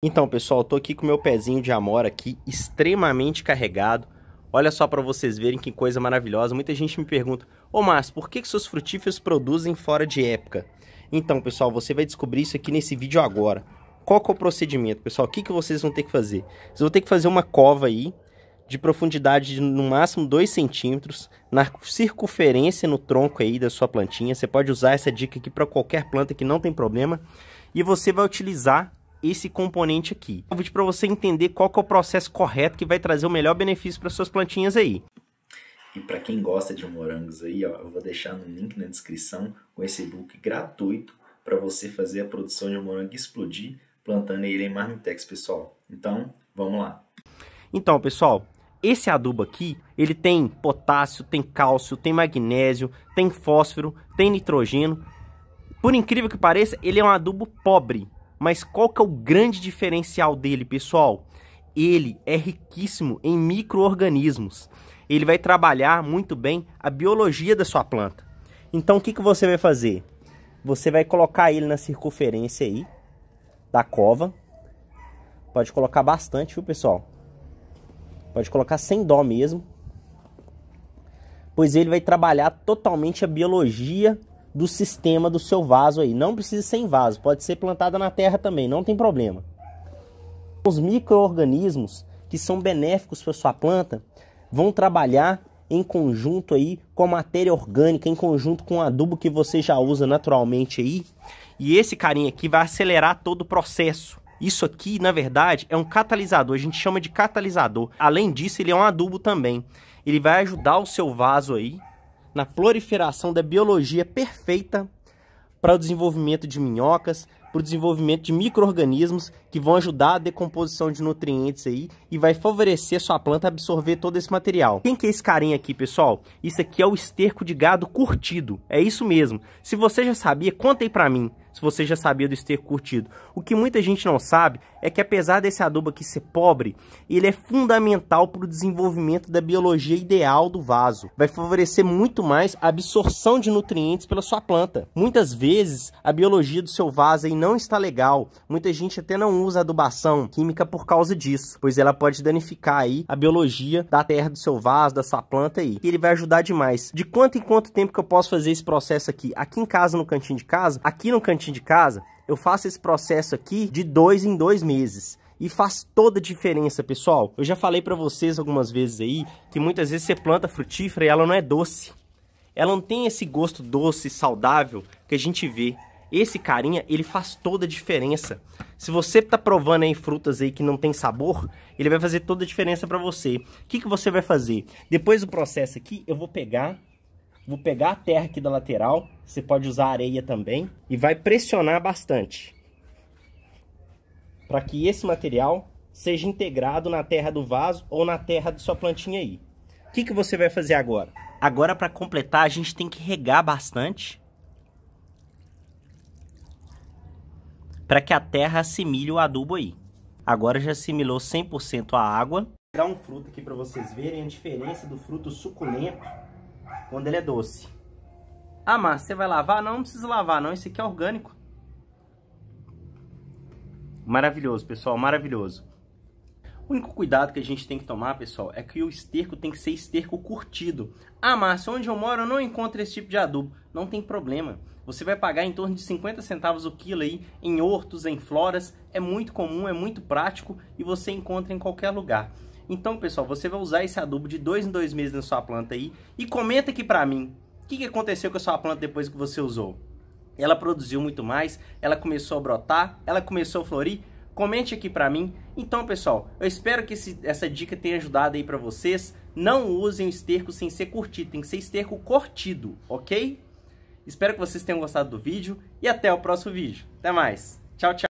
Então, pessoal, tô aqui com meu pezinho de amora aqui, extremamente carregado. Olha só para vocês verem que coisa maravilhosa. Muita gente me pergunta, ô Márcio, por que, que seus frutíferos produzem fora de época? Então, pessoal, você vai descobrir isso aqui nesse vídeo agora. Qual que é o procedimento, pessoal? O que, que vocês vão ter que fazer? Vocês vão ter que fazer uma cova aí, de profundidade de no máximo 2 centímetros, na circunferência no tronco aí da sua plantinha. Você pode usar essa dica aqui para qualquer planta que não tem problema. E você vai utilizar esse componente aqui. Vou um para você entender qual é o processo correto que vai trazer o melhor benefício para suas plantinhas aí. E para quem gosta de morangos aí, ó, eu vou deixar no link na descrição com esse book gratuito para você fazer a produção de morango explodir plantando ele em marmitex, pessoal. Então, vamos lá. Então, pessoal, esse adubo aqui, ele tem potássio, tem cálcio, tem magnésio, tem fósforo, tem nitrogênio. Por incrível que pareça, ele é um adubo pobre mas qual que é o grande diferencial dele, pessoal? Ele é riquíssimo em micro-organismos. Ele vai trabalhar muito bem a biologia da sua planta. Então o que, que você vai fazer? Você vai colocar ele na circunferência aí da cova. Pode colocar bastante, viu, pessoal? Pode colocar sem dó mesmo. Pois ele vai trabalhar totalmente a biologia do sistema do seu vaso aí. Não precisa ser em vaso, pode ser plantada na terra também, não tem problema. Os micro-organismos que são benéficos para sua planta vão trabalhar em conjunto aí com a matéria orgânica, em conjunto com o adubo que você já usa naturalmente aí. E esse carinha aqui vai acelerar todo o processo. Isso aqui, na verdade, é um catalisador, a gente chama de catalisador. Além disso, ele é um adubo também. Ele vai ajudar o seu vaso aí na proliferação da biologia perfeita para o desenvolvimento de minhocas, para o desenvolvimento de micro-organismos que vão ajudar a decomposição de nutrientes aí e vai favorecer sua planta absorver todo esse material. Quem que é esse carinha aqui, pessoal? Isso aqui é o esterco de gado curtido. É isso mesmo. Se você já sabia, conta aí para mim se você já sabia do ter curtido. O que muita gente não sabe é que apesar desse adubo aqui ser pobre, ele é fundamental para o desenvolvimento da biologia ideal do vaso. Vai favorecer muito mais a absorção de nutrientes pela sua planta. Muitas vezes a biologia do seu vaso aí não está legal. Muita gente até não usa adubação química por causa disso, pois ela pode danificar aí a biologia da terra do seu vaso, da sua planta aí. E ele vai ajudar demais. De quanto em quanto tempo que eu posso fazer esse processo aqui? Aqui em casa, no cantinho de casa, aqui no cantinho de casa, eu faço esse processo aqui de dois em dois meses. E faz toda a diferença, pessoal. Eu já falei para vocês algumas vezes aí que muitas vezes você planta frutífera e ela não é doce. Ela não tem esse gosto doce saudável que a gente vê. Esse carinha, ele faz toda a diferença. Se você tá provando aí frutas aí que não tem sabor, ele vai fazer toda a diferença para você. O que, que você vai fazer? Depois do processo aqui, eu vou pegar Vou pegar a terra aqui da lateral, você pode usar areia também. E vai pressionar bastante. Para que esse material seja integrado na terra do vaso ou na terra da sua plantinha aí. O que, que você vai fazer agora? Agora, para completar, a gente tem que regar bastante. Para que a terra assimile o adubo aí. Agora já assimilou 100% a água. Vou dar um fruto aqui para vocês verem a diferença do fruto suculento quando ele é doce. Ah, mas você vai lavar? Não, não precisa lavar não, esse aqui é orgânico. Maravilhoso, pessoal, maravilhoso. O único cuidado que a gente tem que tomar, pessoal, é que o esterco tem que ser esterco curtido. Ah, mas onde eu moro eu não encontro esse tipo de adubo. Não tem problema. Você vai pagar em torno de 50 centavos o quilo aí em hortos, em floras. É muito comum, é muito prático e você encontra em qualquer lugar. Então, pessoal, você vai usar esse adubo de dois em dois meses na sua planta aí e comenta aqui pra mim o que, que aconteceu com a sua planta depois que você usou. Ela produziu muito mais, ela começou a brotar, ela começou a florir. Comente aqui pra mim. Então, pessoal, eu espero que esse, essa dica tenha ajudado aí pra vocês. Não usem o esterco sem ser curtido, tem que ser esterco curtido, ok? Espero que vocês tenham gostado do vídeo e até o próximo vídeo. Até mais. Tchau, tchau.